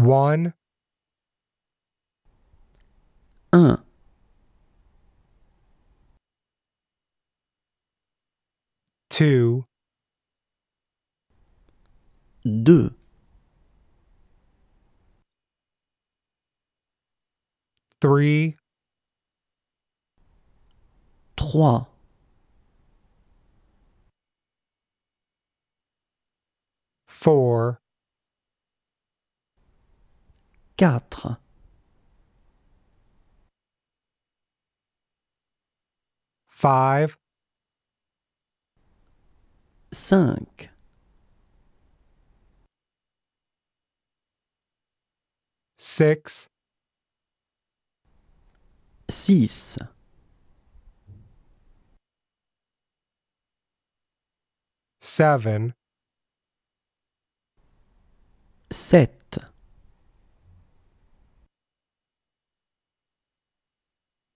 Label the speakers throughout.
Speaker 1: One. Un. Uh. Two. Deux. Three. Trois. Four. quatre five cinq six six seven sept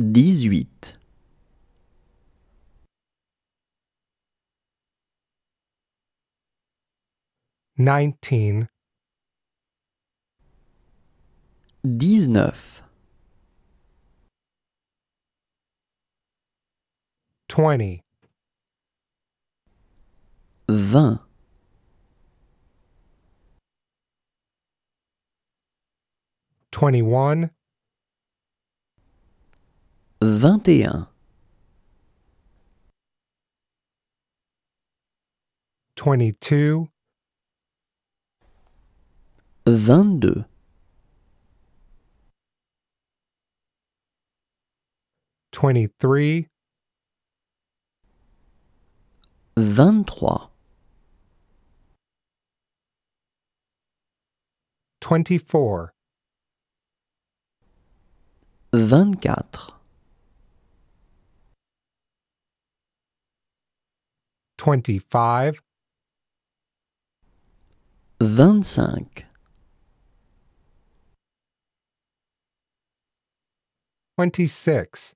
Speaker 1: 18 19 19 20 20 21 21 22 22 23 23 24 24 25
Speaker 2: 25
Speaker 1: 26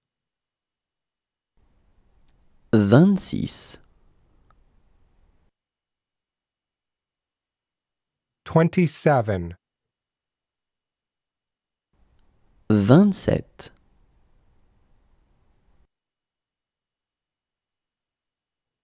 Speaker 2: 26
Speaker 1: 27
Speaker 2: 27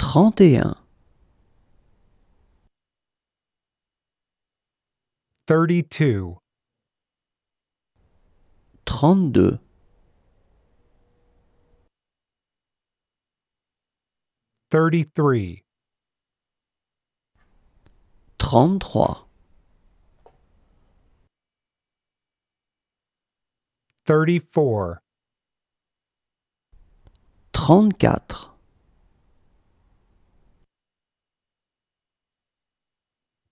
Speaker 1: trente et un. Thirty-two. Trente-deux. Thirty-three. Trente-trois. Thirty-four.
Speaker 2: Trente-quatre.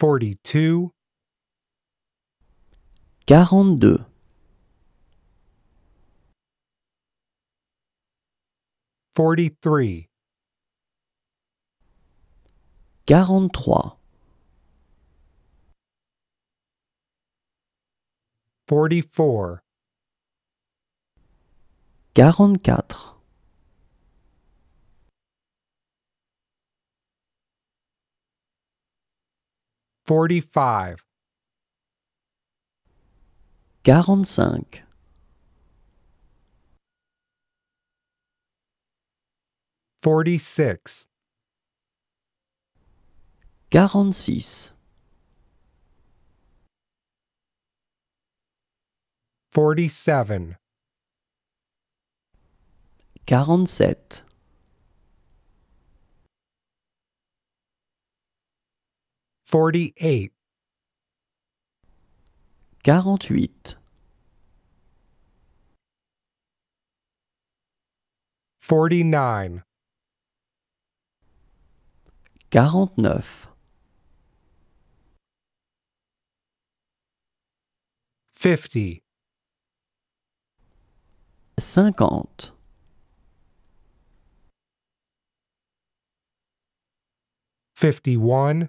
Speaker 1: 42
Speaker 2: 42
Speaker 1: 43
Speaker 2: 43
Speaker 1: 44
Speaker 2: 44
Speaker 1: 45
Speaker 2: 45
Speaker 1: 46 46 47
Speaker 2: 47
Speaker 1: 48
Speaker 2: 48
Speaker 1: 49 49 50 50 51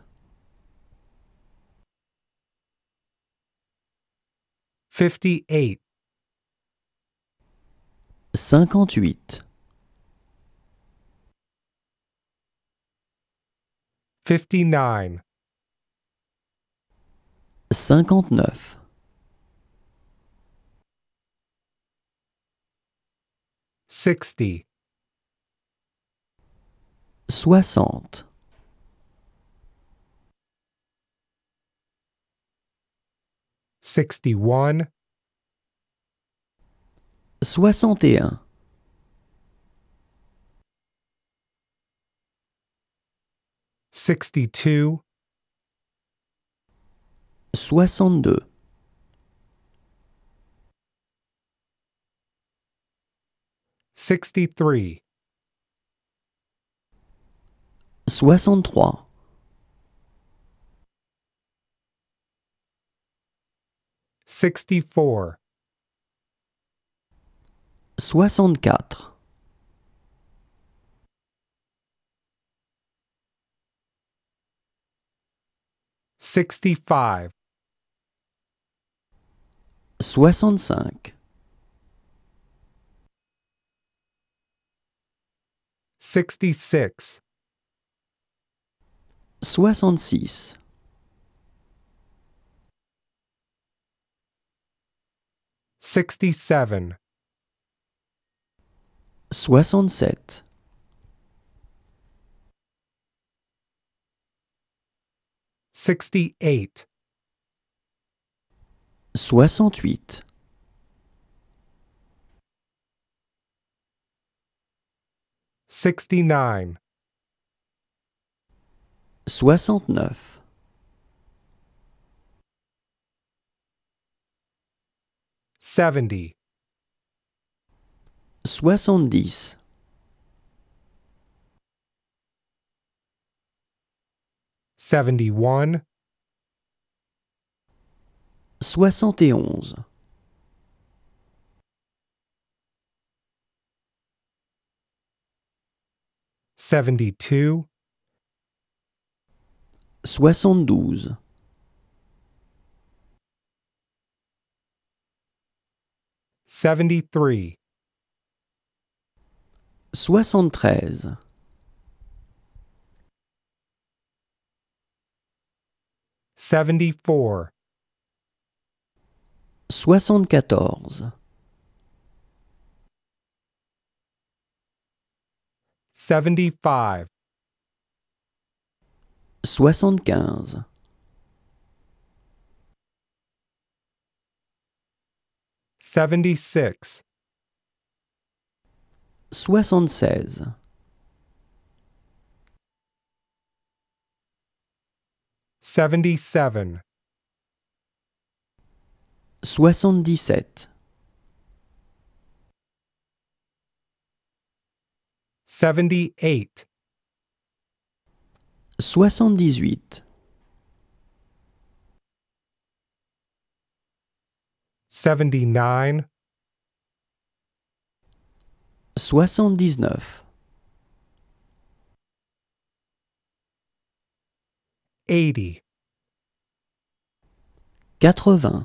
Speaker 1: 58 58 59
Speaker 2: 59
Speaker 1: 60 60 61 61 62 62 63
Speaker 2: 63
Speaker 1: 64 64 65 65 66 66 67 67 68 68 69 69 Seventy. Soixante-dix. Seventy-one. Soixante et onze. Seventy-two. Soixante-douze. 73 73 74
Speaker 2: 74
Speaker 1: 75 75 Seventy-six. Soixante-seize. Seventy-seven. Soixante-dix-sept. Seventy-eight. Soixante-dix-huit. 79 79
Speaker 2: 80 80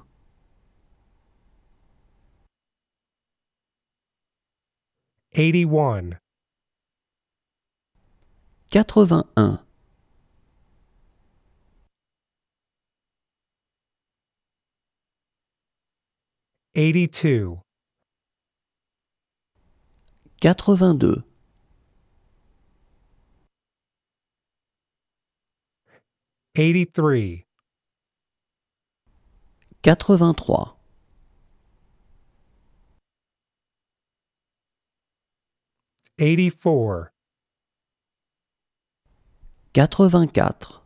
Speaker 1: 81
Speaker 2: 81
Speaker 1: 82
Speaker 2: 82
Speaker 1: 83
Speaker 2: 83
Speaker 1: 84
Speaker 2: 84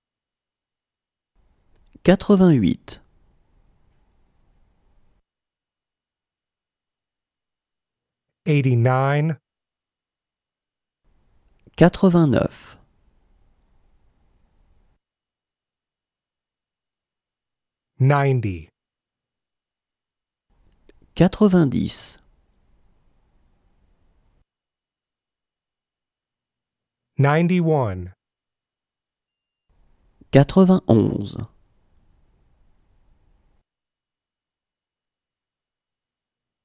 Speaker 1: Quatre-vingt-huit. Eighty-nine. Quatre-vingt-neuf. Ninety. Quatre-vingt-dix. Ninety-one.
Speaker 2: Quatre-vingt-onze.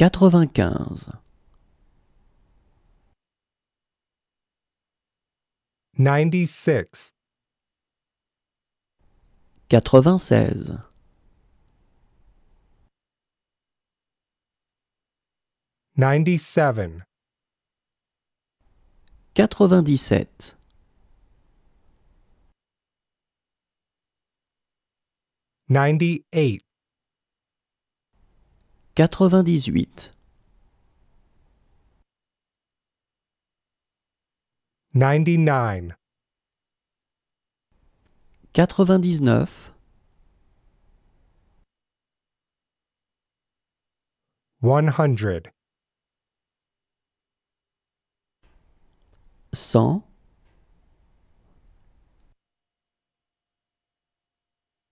Speaker 2: 95
Speaker 1: 96 96 97 97 98 98 99 99 100
Speaker 2: 100